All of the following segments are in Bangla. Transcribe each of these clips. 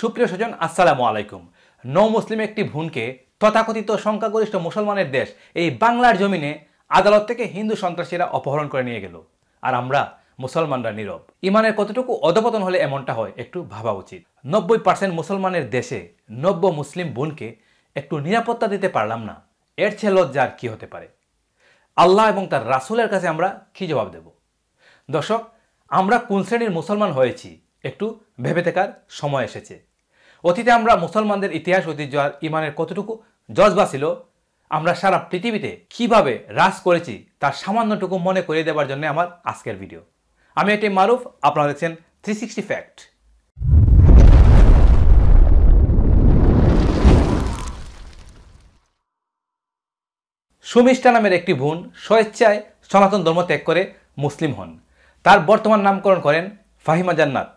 সুপ্রিয় স্বজন আসসালামু আলাইকুম নৌ মুসলিম একটি ভুনকে তথাকথিত সংখ্যাগরিষ্ঠ মুসলমানের দেশ এই বাংলার জমিনে আদালত থেকে হিন্দু সন্ত্রাসীরা অপহরণ করে নিয়ে গেল আর আমরা মুসলমানরা নীরব ইমানের কতটুকু অধপতন হলে এমনটা হয় একটু ভাবা উচিত নব্বই পার্সেন্ট মুসলমানের দেশে নব্য মুসলিম বোনকে একটু নিরাপত্তা দিতে পারলাম না এর ছে লজ্জার কী হতে পারে আল্লাহ এবং তার রাসুলের কাছে আমরা কী জবাব দেব দর্শক আমরা কোন শ্রেণীর মুসলমান হয়েছি একটু ভেবে থাকার সময় এসেছে অতীতে আমরা মুসলমানদের ইতিহাস ঐতিহ্য আর ইমানের কতটুকু জজবা ছিল আমরা সারা পৃথিবীতে কিভাবে হ্রাস করেছি তার সামান্যটুকু মনে করিয়ে দেওয়ার জন্য আমার আজকের ভিডিও আমি এটি মারুফ আপনারা দেখছেন থ্রি সিক্সটি ফ্যাক্ট সুমিষ্টা নামের একটি বোন স্বেচ্ছায় সনাতন ধর্ম ত্যাগ করে মুসলিম হন তার বর্তমান নামকরণ করেন ফাহিমা জান্নাত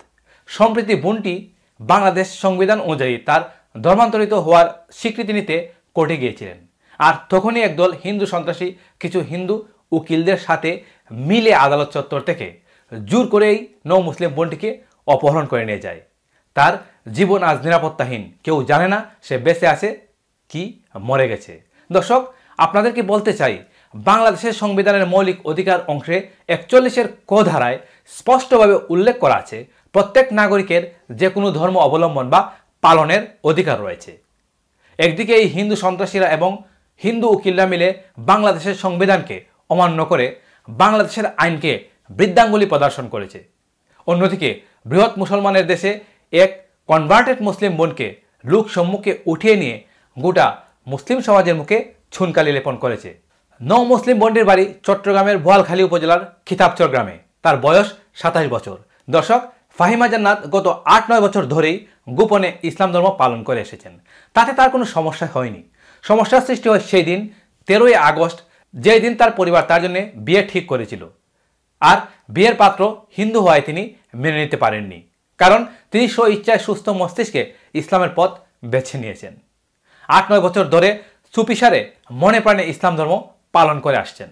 সম্প্রীতি বোনটি বাংলাদেশ সংবিধান অনুযায়ী তার ধর্মান্তরিত হওয়ার স্বীকৃতি নিতে কোর্টে গিয়েছিলেন আর তখনই একদল হিন্দু সন্ত্রাসী কিছু হিন্দু উকিলদের সাথে মিলে আদালত চত্বর থেকে জোর করেই নৌ মুসলিম বোনটিকে অপহরণ করে নিয়ে যায় তার জীবন আজ নিরাপত্তাহীন কেউ জানে না সে বেঁচে আছে কি মরে গেছে দর্শক আপনাদেরকে বলতে চাই বাংলাদেশের সংবিধানের মৌলিক অধিকার অংশে একচল্লিশের ক ধারায় স্পষ্টভাবে উল্লেখ করা আছে প্রত্যেক নাগরিকের যে কোনো ধর্ম অবলম্বন বা পালনের অধিকার রয়েছে একদিকে এই হিন্দু সন্ত্রাসীরা এবং হিন্দু উকিলরা মিলে বাংলাদেশের সংবিধানকে অমান্য করে বাংলাদেশের আইনকে বৃদ্ধাঙ্গুলি প্রদর্শন করেছে অন্যদিকে বৃহৎ মুসলমানের দেশে এক কনভার্টেড মুসলিম বোনকে লোক সম্মুখে উঠিয়ে নিয়ে গোটা মুসলিম সমাজের মুখে ছুনকালি লেপন করেছে নৌ মুসলিম বন্ডির বাড়ি চট্টগ্রামের বোয়ালখালী উপজেলার খিতাবচর গ্রামে তার বয়স সাতাশ বছর দর্শক ফাহিমা জান্নাত গত আট নয় বছর ধরেই গোপনে ইসলাম ধর্ম পালন করে এসেছেন তাতে তার কোনো সমস্যা হয়নি সমস্যার সৃষ্টি হয় সেই দিন তেরোই আগস্ট যেই দিন তার পরিবার তার জন্য বিয়ে ঠিক করেছিল আর বিয়ের পাত্র হিন্দু হওয়ায় তিনি মেনে নিতে পারেননি কারণ তিনি স্ব ইচ্ছায় সুস্থ মস্তিষ্কে ইসলামের পথ বেছে নিয়েছেন আট নয় বছর ধরে সুপিসারে মনে প্রাণে ইসলাম ধর্ম পালন করে আসছেন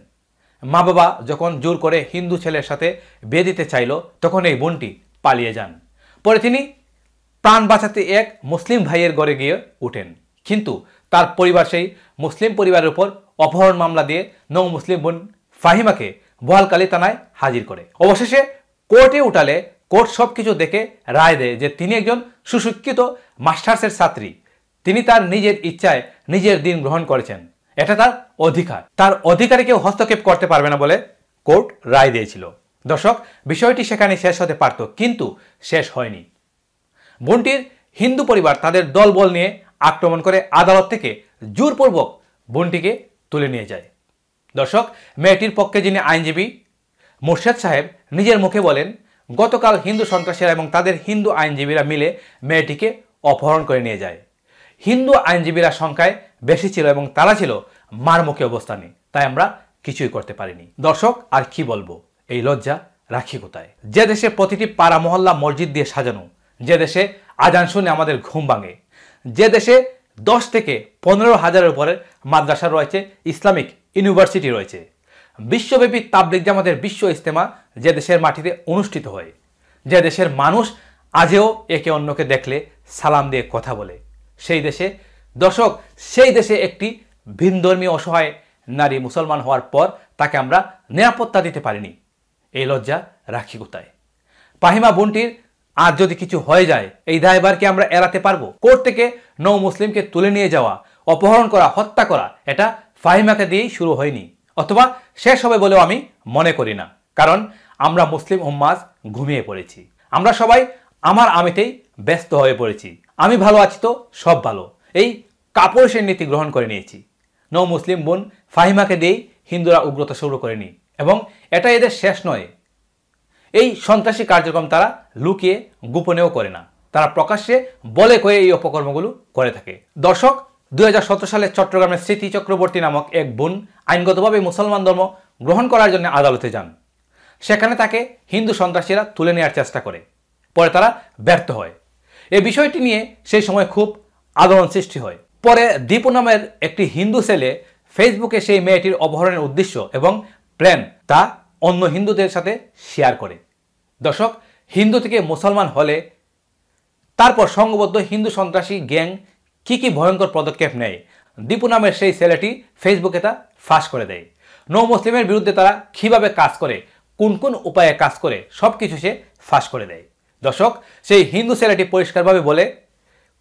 মা বাবা যখন জোর করে হিন্দু ছেলের সাথে বিয়ে দিতে চাইল তখন এই বোনটি পালিয়ে যান পরে তিনি প্রাণ বাঁচাতে এক মুসলিম ভাইয়ের ঘরে গিয়ে উঠেন কিন্তু তার পরিবার সেই মুসলিম পরিবারের উপর অপহরণ মামলা দিয়ে নৌ মুসলিম বোন ফাহিমাকে বহালকালী থানায় হাজির করে অবশেষে কোর্টে উঠালে কোর্ট সব কিছু দেখে রায় দেয় যে তিনি একজন সুশিক্ষিত মাস্টার্সের ছাত্রী তিনি তার নিজের ইচ্ছায় নিজের দিন গ্রহণ করেছেন এটা তার অধিকার তার অধিকারে কেউ হস্তক্ষেপ করতে পারবে না বলে কোর্ট রায় দিয়েছিল দর্শক বিষয়টি সেখানে শেষ হতে পারত কিন্তু শেষ হয়নি বোনটির হিন্দু পরিবার তাদের দলবল নিয়ে আক্রমণ করে আদালত থেকে জোরপূর্বক বোনটিকে তুলে নিয়ে যায় দর্শক মেয়েটির পক্ষে যিনি আইনজীবী মোর্শেদ সাহেব নিজের মুখে বলেন গতকাল হিন্দু সন্ত্রাসীরা এবং তাদের হিন্দু আইনজীবীরা মিলে মেয়েটিকে অপহরণ করে নিয়ে যায় হিন্দু আইনজীবীরা সংখ্যায় বেশি ছিল এবং তারা ছিল মারমুখী অবস্থানে তাই আমরা কিছুই করতে পারিনি দর্শক আর কি বলবো এই লজ্জা রাখি কোথায় যে দেশে প্রতিটি পাড়া মহল্লা মসজিদ দিয়ে সাজানো যে দেশে আজান শুনে আমাদের ঘুম ভাঙে যে দেশে দশ থেকে পনেরো হাজারের উপরে মাদ্রাসা রয়েছে ইসলামিক ইউনিভার্সিটি রয়েছে বিশ্বব্যাপী তাবলিক জামাতের বিশ্ব ইজতেমা যে দেশের মাটিতে অনুষ্ঠিত হয় যে দেশের মানুষ আজও একে অন্যকে দেখলে সালাম দিয়ে কথা বলে সেই দেশে দর্শক সেই দেশে একটি ভিনধর্মী অসহায় নারী মুসলমান হওয়ার পর তাকে আমরা নিরাপত্তা দিতে পারিনি এই লজ্জা রাখি কোথায় পাহিমা বোনটির আর যদি কিছু হয়ে যায় এই দায়বার কি আমরা এড়াতে পারবো কোর্ট থেকে নৌ মুসলিমকে তুলে নিয়ে যাওয়া অপহরণ করা হত্যা করা এটা ফাহিমাকে দিয়েই শুরু হয়নি অথবা শেষ হবে বলেও আমি মনে করি না কারণ আমরা মুসলিম উম্মাজ ঘুমিয়ে পড়েছি আমরা সবাই আমার আমিতেই ব্যস্ত হয়ে পড়েছি আমি ভালো আছি তো সব ভালো এই কাপড়সের নীতি গ্রহণ করে নিয়েছি নৌ মুসলিম বোন ফাহিমাকে দিয়েই হিন্দুরা উগ্রতা শুরু করেনি এবং এটা এদের শেষ নয় এই সন্ত্রাসী কার্যক্রম তারা লুকিয়ে গোপনেও করে না তারা প্রকাশ্যে বলে কয়ে এই অপকর্মগুলো করে থাকে দর্শক দুই সালে চট্টগ্রামের স্মৃতি চক্রবর্তী নামক এক বোন আইনগতভাবে মুসলমান ধর্ম গ্রহণ করার জন্য আদালতে যান সেখানে তাকে হিন্দু সন্ত্রাসীরা তুলে নেওয়ার চেষ্টা করে পরে তারা ব্যর্থ হয় এ বিষয়টি নিয়ে সেই সময় খুব আলোড়ন সৃষ্টি হয় পরে দীপু নামের একটি হিন্দু ছেলে ফেসবুকে সেই মেয়েটির অপহরণের উদ্দেশ্য এবং প্ল্যান তা অন্য হিন্দুদের সাথে শেয়ার করে দর্শক হিন্দু থেকে মুসলমান হলে তারপর সংঘবদ্ধ হিন্দু সন্ত্রাসী গ্যাং কি কি ভয়ঙ্কর পদক্ষেপ নেয় দীপু নামের সেই ছেলেটি ফেসবুকে তা ফাঁস করে দেয় নৌ মুসলিমের বিরুদ্ধে তারা কীভাবে কাজ করে কোন কোন উপায়ে কাজ করে সব কিছু সে ফাঁস করে দেয় দর্শক সেই হিন্দু ছেলেটি পরিষ্কারভাবে বলে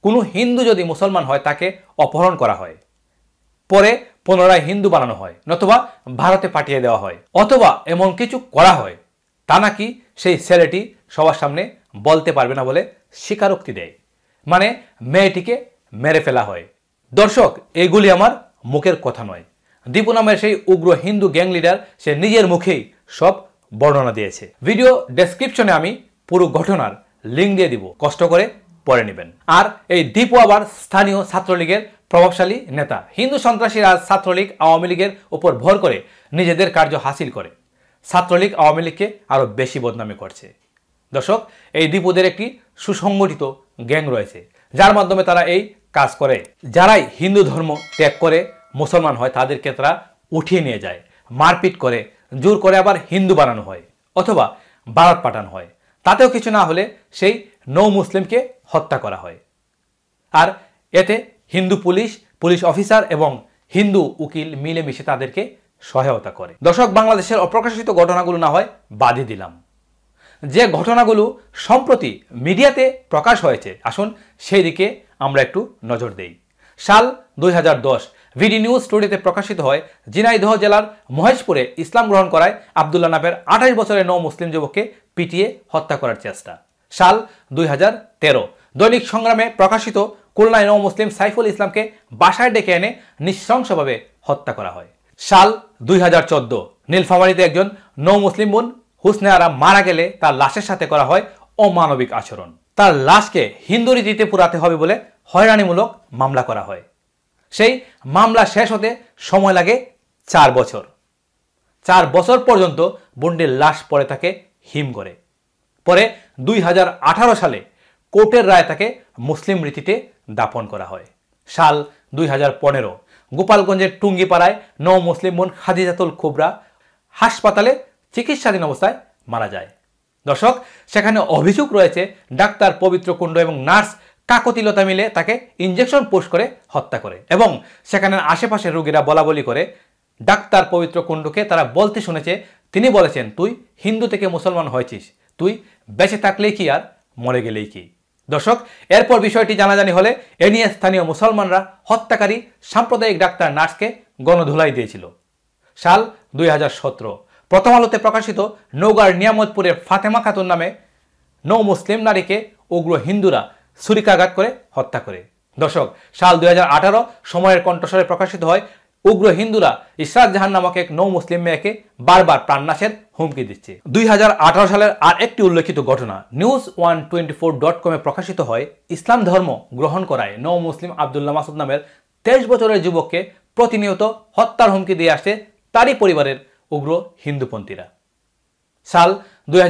কোনো হিন্দু যদি মুসলমান হয় তাকে অপহরণ করা হয় পরে পুনরায় হিন্দু বানানো হয় নতুবা ভারতে পাঠিয়ে দেওয়া হয় অথবা এমন কিছু করা হয় তা নাকি সেই ছেলেটি সবার সামনে বলতে পারবে না বলে স্বীকারোক্তি দেয় মানে মেয়েটিকে মেরে ফেলা হয় দর্শক এগুলি আমার মুখের কথা নয় দীপু নামের সেই উগ্র হিন্দু গ্যাং লিডার সে নিজের মুখেই সব বর্ণনা দিয়েছে ভিডিও ডেসক্রিপশনে আমি পুরো ঘটনার লিঙ্ক দিয়ে দিব কষ্ট করে পড়ে নেবেন আর এই দীপু আবার স্থানীয় ছাত্রলীগের প্রভাবশালী নেতা হিন্দু সন্ত্রাসীরা ছাত্রলীগ আওয়ামী লীগের উপর ভর করে নিজেদের কার্য হাসিল করে ছাত্রলীগ আওয়ামী লীগকে আরও বেশি বদনামি করছে দর্শক এই দ্বীপদের একটি সুসংগঠিত গ্যাং রয়েছে যার মাধ্যমে তারা এই কাজ করে যারাই হিন্দু ধর্ম ত্যাগ করে মুসলমান হয় তাদেরকে তারা উঠিয়ে নিয়ে যায় মারপিট করে জোর করে আবার হিন্দু বানানো হয় অথবা বারাত পাঠানো হয় তাতেও কিছু না হলে সেই নৌ মুসলিমকে হত্যা করা হয় আর এতে হিন্দু পুলিশ পুলিশ অফিসার এবং হিন্দু উকিল মিলেমিশে তাদেরকে সহায়তা করে দর্শক বাংলাদেশের অপ্রকাশিত ঘটনাগুলো না হয় বাদে দিলাম যে ঘটনাগুলো সম্প্রতি মিডিয়াতে প্রকাশ হয়েছে আসুন সেই দিকে আমরা একটু নজর দেই সাল দুই ভিডি নিউজ স্টুডিওতে প্রকাশিত হয় জিনাইদহ জেলার মহেশপুরে ইসলাম গ্রহণ করায় আবদুল্লা নাফের আঠাশ বছরের নৌ মুসলিম যুবককে পিটিয়ে হত্যা করার চেষ্টা সাল দুই দৈনিক সংগ্রামে প্রকাশিত কল্যাণ ও মুসলিম সাইফুল ইসলামকে বাসায় ডেকে এনে নৃশংসভাবে হত্যা করা হয় সাল দুই হাজার চোদ্দ নীলফামারিতে একজন নৌ মুসলিম বোন হুসনে আরাম মারা গেলে তার লাশের সাথে করা হয় অমানবিক আচরণ তার লাশকে হিন্দু রীতিতে পুরাতে হবে বলে হয়রানিমূলক মামলা করা হয় সেই মামলা শেষ হতে সময় লাগে চার বছর চার বছর পর্যন্ত বন্ডির লাশ পরে তাকে হিম করে পরে দুই সালে কোর্টের রায় তাকে মুসলিম রীতিতে দাপন করা হয় সাল দুই হাজার পনেরো গোপালগঞ্জের টুঙ্গিপাড়ায় নৌ মুসলিম বোন খাদিজাতুল খুবরা হাসপাতালে চিকিৎসাধীন অবস্থায় মারা যায় দর্শক সেখানে অভিযোগ রয়েছে ডাক্তার পবিত্র কুণ্ড এবং নার্স কাকতিলতা মিলে তাকে ইঞ্জেকশন পোষ করে হত্যা করে এবং সেখানে আশেপাশের রোগীরা বলা বলি করে ডাক্তার পবিত্র কুণ্ডকে তারা বলতে শুনেছে তিনি বলেছেন তুই হিন্দু থেকে মুসলমান হয়েছিস তুই বেঁচে থাকলেই কি আর মরে গেলেই কি দর্শক এরপর বিষয়টি জানাজানি হলে এ নিয়ে স্থানীয় মুসলমানরা হত্যাকারী সাম্প্রদায়িক ডাক্তার নার্সকে গণধুলাই দিয়েছিল সাল দুই প্রথম আলোতে প্রকাশিত নৌগার নিয়ামতপুরের ফাতেমা খাতুন নামে নৌ মুসলিম নারীকে উগ্র হিন্দুরা ছুরিকাঘাত করে হত্যা করে দর্শক সাল দুই সময়ের কণ্ঠস্বরে প্রকাশিত হয় উগ্র হিন্দুরা ইশরাত জাহান নামক এক নৌ মুসলিম মেয়েকে বারবার প্রাণনাশের হুমকি দিচ্ছে দুই সালের আর একটি উল্লেখিত ঘটনা news one twenty four dot কমে প্রকাশিত হয় ইসলাম ধর্ম গ্রহণ করায় নৌ মুসলিম আবদুল্লা মাসুদ নামের তেইশ বছরের যুবককে প্রতিনিয়ত হত্যার হুমকি দিয়ে আসছে তারই পরিবারের উগ্র হিন্দুপন্থীরা সাল দুই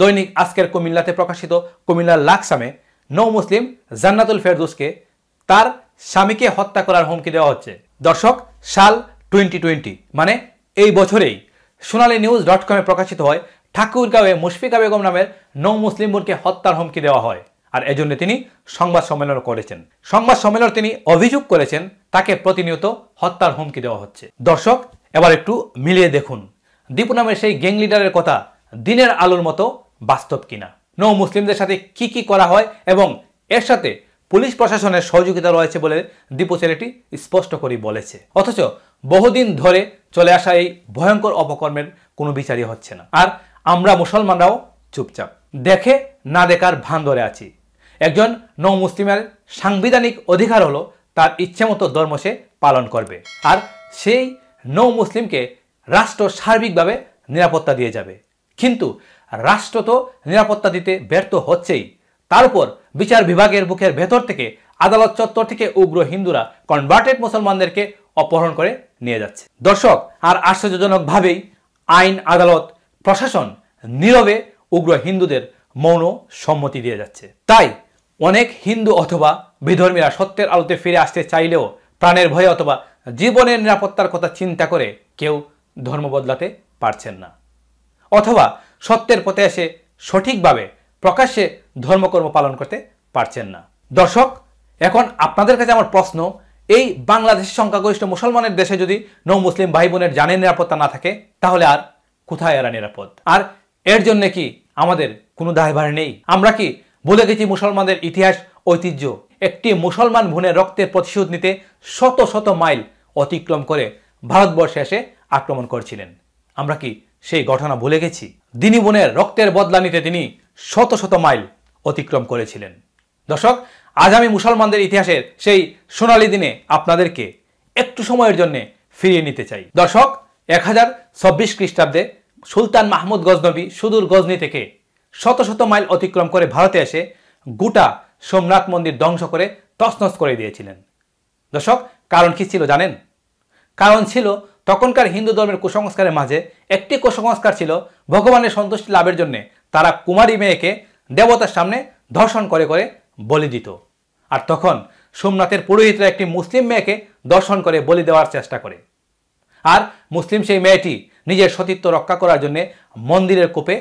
দৈনিক আজকের কুমিল্লাতে প্রকাশিত কুমিল্লার লাকসামে নৌ মুসলিম জান্নাতুল ফেরদুসকে তার স্বামীকে হত্যা করার হুমকি দেওয়া হচ্ছে দর্শক সাল টোয়েন্টি টোয়েন্টি মানে এই বছরেই সোনালী নিউজ ডট কমে প্রকাশিত হয় ঠাকুরগাঁওয়ে মুশফিকা বেগম নামের নৌ মুসলিম বোনকে হত্যার হুমকি দেওয়া হয় আর এজন্য তিনি সংবাদ সম্মেলন করেছেন সংবাদ সম্মেলন তিনি অভিযোগ করেছেন তাকে প্রতিনিয়ত হত্যার হুমকি দেওয়া হচ্ছে দর্শক এবার একটু মিলিয়ে দেখুন দীপু নামের সেই গ্যাং লিডারের কথা দিনের আলোর মতো বাস্তব কিনা নৌ মুসলিমদের সাথে কি কি করা হয় এবং এর সাথে পুলিশ প্রশাসনের সহযোগিতা রয়েছে বলে দীপু ছেলেটি স্পষ্ট করে বলেছে অথচ বহুদিন ধরে চলে আসা এই ভয়ঙ্কর অপকর্মের কোনো বিচারই হচ্ছে না আর আমরা মুসলমানরাও চুপচাপ দেখে না দেখার ভান ধরে আছি একজন নৌ মুসলিমের সাংবিধানিক অধিকার হলো তার ইচ্ছেমতো ধর্ম সে পালন করবে আর সেই নৌ মুসলিমকে রাষ্ট্র সার্বিকভাবে নিরাপত্তা দিয়ে যাবে কিন্তু রাষ্ট্র তো নিরাপত্তা দিতে ব্যর্থ হচ্ছেই তার উপর বিচার বিভাগের মুখের ভেতর থেকে আদালত চত্বর থেকে উগ্র হিন্দুরা কনভার্টেড মুসলমানদেরকে অপহরণ করে নিয়ে যাচ্ছে দর্শক আর আশ্চর্যজনকভাবেই আইন আদালত প্রশাসন নীরবে উগ্র হিন্দুদের মৌন সম্মতি দিয়ে যাচ্ছে তাই অনেক হিন্দু অথবা বিধর্মীরা সত্যের আলোতে ফিরে আসতে চাইলেও প্রাণের ভয়ে অথবা জীবনের নিরাপত্তার কথা চিন্তা করে কেউ ধর্ম বদলাতে পারছেন না অথবা সত্যের পথে এসে সঠিকভাবে প্রকাশ্যে ধর্মকর্ম পালন করতে পারছেন না দর্শক এখন আপনাদের কাছে আমার প্রশ্ন এই বাংলাদেশের সংখ্যাগরিষ্ঠ মুসলমানের দেশে যদি নৌ মুসলিম ভাই বোনের জানের নিরাপত্তা না থাকে তাহলে আর কোথায় এরা নিরাপদ আর এর জন্য কি আমাদের কোনো দায়ভার নেই আমরা কি বলে গেছি মুসলমানদের ইতিহাস ঐতিহ্য একটি মুসলমান ভুনের রক্তের প্রতিশোধ নিতে শত শত মাইল অতিক্রম করে ভারতবর্ষে এসে আক্রমণ করছিলেন আমরা কি সেই ঘটনা ভুলে গেছি দিনী বোনের রক্তের বদলা নিতে তিনি শত শত মাইল অতিক্রম করেছিলেন দর্শক আজ আমি মুসলমানদের ইতিহাসের সেই সোনালি দিনে আপনাদেরকে একটু সময়ের জন্য ফিরিয়ে নিতে চাই দর্শক এক হাজার ছব্বিশ খ্রিস্টাব্দে সুলতান মাহমুদ গজনবী সুদূর গজনি থেকে শত শত মাইল অতিক্রম করে ভারতে এসে গোটা সোমনাথ মন্দির ধ্বংস করে তছনছ করে দিয়েছিলেন দর্শক কারণ কি ছিল জানেন কারণ ছিল তখনকার হিন্দু ধর্মের কুসংস্কারের মাঝে একটি কুসংস্কার ছিল ভগবানের সন্তুষ্টি লাভের জন্যে তারা কুমারী মেয়েকে দেবতার সামনে ধর্ষণ করে করে বলি দিত আর তখন সোমনাথের পুরোহিতরা একটি মুসলিম মেয়েকে দর্শন করে বলি দেওয়ার চেষ্টা করে আর মুসলিম সেই মেয়েটি নিজের সতীত্ব রক্ষা করার জন্য মন্দিরের কোপে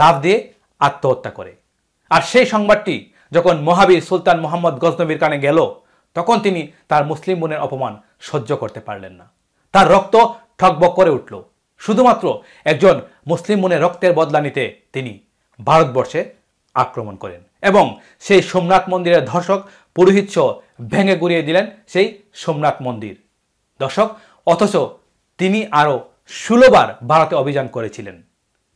লাভ দিয়ে আত্মহত্যা করে আর সেই সংবাদটি যখন মহাবীর সুলতান মোহাম্মদ গজনবীর কানে গেল তখন তিনি তার মুসলিম বোনের অপমান সহ্য করতে পারলেন না তার রক্ত ঠকবক করে উঠল শুধুমাত্র একজন মুসলিম বোনের রক্তের বদলা নিতে তিনি ভারতবর্ষে আক্রমণ করেন এবং সেই সোমনাথ মন্দিরের ধর্ষক পুরোহিত ভেঙে গুড়িয়ে দিলেন সেই সোমনাথ মন্দির দর্শক অথচ তিনি আরও ষোলোবার ভারতে অভিযান করেছিলেন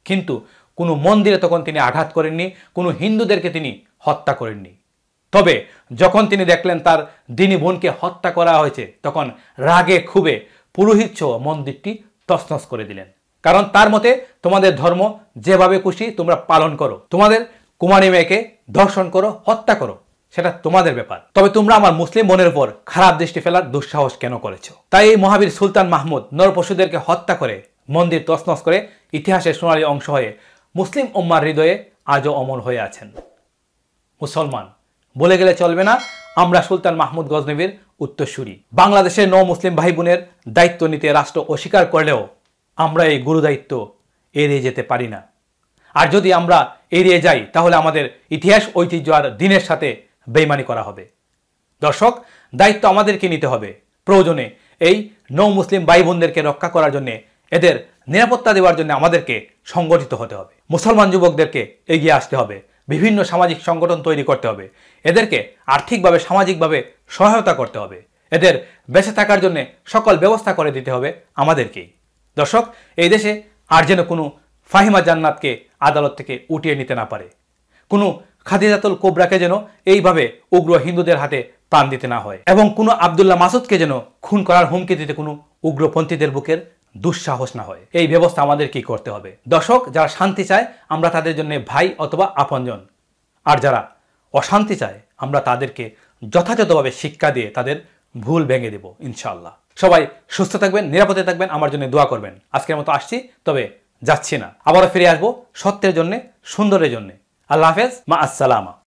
কিন্তু কোনো মন্দিরে তখন তিনি আঘাত করেননি কোনো হিন্দুদেরকে তিনি হত্যা করেননি তবে যখন তিনি দেখলেন তার দিনী বোনকে হত্যা করা হয়েছে তখন রাগে ক্ষুবে পুরোহিত মন্দিরটি তসনস করে দিলেন কারণ তার মতে তোমাদের ধর্ম যেভাবে খুশি তোমরা পালন করো তোমাদের কুমারী মেয়েকে ধর্ষণ করো হত্যা করো সেটা তোমাদের ব্যাপার তবে তোমরা আমার মুসলিম মনের উপর খারাপ দৃষ্টি ফেলার দুঃসাহস কেন করেছো তাই এই মহাবীর সুলতান মাহমুদ নরপশুদেরকে হত্যা করে মন্দির তসনস করে ইতিহাসের সোনালী অংশ হয়ে মুসলিম উম্মার হৃদয়ে আজও অমর হয়ে আছেন মুসলমান বলে গেলে চলবে না আমরা সুলতান মাহমুদ গজনবীর উত্তরসূরি বাংলাদেশের ন মুসলিম ভাই বোনের দায়িত্ব নিতে রাষ্ট্র অস্বীকার করলেও আমরা এই গুরুদায়িত্ব এড়িয়ে যেতে পারি না আর যদি আমরা এড়িয়ে যাই তাহলে আমাদের ইতিহাস ঐতিহ্য আর দিনের সাথে বেইমানি করা হবে দর্শক দায়িত্ব আমাদেরকে নিতে হবে প্রয়োজনে এই নৌ মুসলিম ভাই বোনদেরকে রক্ষা করার জন্যে এদের নিরাপত্তা দেওয়ার জন্য আমাদেরকে সংগঠিত হতে হবে মুসলমান যুবকদেরকে এগিয়ে আসতে হবে বিভিন্ন সামাজিক সংগঠন তৈরি করতে হবে এদেরকে আর্থিকভাবে সামাজিকভাবে সহায়তা করতে হবে এদের বেঁচে থাকার জন্য সকল ব্যবস্থা করে দিতে হবে আমাদেরকেই দর্শক এই দেশে আর যেন কোনো ফাহিমা জান্নাতকে আদালত থেকে উঠিয়ে নিতে না পারে কোনো খাদিজাতুল কোবরাকে যেন এইভাবে উগ্র হিন্দুদের হাতে প্রাণ দিতে না হয় এবং কোনো আবদুল্লাহ মাসুদকে যেন খুন করার হুমকি দিতে কোনো উগ্রপন্থীদের বুকের দুঃসাহস না হয় এই ব্যবস্থা আমাদের কি করতে হবে দর্শক যারা শান্তি চায় আমরা তাদের জন্য ভাই অথবা আপনজন আর যারা অশান্তি চায় আমরা তাদেরকে যথাযথভাবে শিক্ষা দিয়ে তাদের ভুল ভেঙে দেব ইনশাল্লাহ সবাই সুস্থ থাকবেন নিরাপদে থাকবেন আমার জন্য দোয়া করবেন আজকের মতো আসছি তবে যাচ্ছি না আবারও ফিরে আসবো সত্যের জন্যে সুন্দরের জন্যে আল্লাহ হাফেজ মা আসসালামা